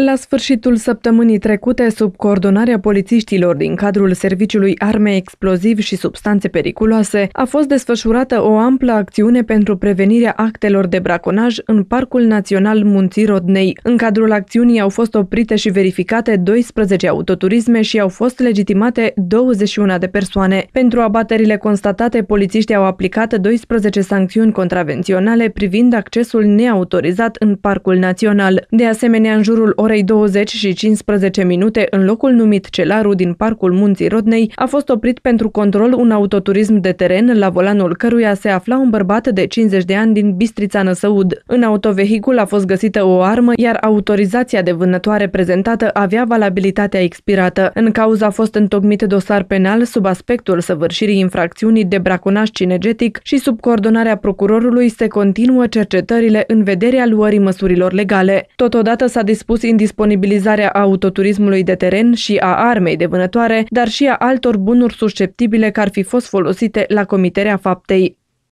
La sfârșitul săptămânii trecute, sub coordonarea polițiștilor din cadrul Serviciului Arme Exploziv și Substanțe Periculoase, a fost desfășurată o amplă acțiune pentru prevenirea actelor de braconaj în Parcul Național Munții Rodnei. În cadrul acțiunii au fost oprite și verificate 12 autoturisme și au fost legitimate 21 de persoane. Pentru abaterile constatate, polițiștii au aplicat 12 sancțiuni contravenționale privind accesul neautorizat în Parcul Național. De asemenea, în jurul orei 20 și 15 minute în locul numit Celaru din Parcul Munții Rodnei a fost oprit pentru control un autoturism de teren la volanul căruia se afla un bărbat de 50 de ani din Bistrița Năsăud. În autovehicul a fost găsită o armă, iar autorizația de vânătoare prezentată avea valabilitatea expirată. În cauza a fost întocmit dosar penal sub aspectul săvârșirii infracțiunii de braconaj cinegetic și sub coordonarea procurorului se continuă cercetările în vederea luării măsurilor legale. Totodată s-a dispus prin disponibilizarea autoturismului de teren și a armei de vânătoare, dar și a altor bunuri susceptibile care ar fi fost folosite la comiterea faptei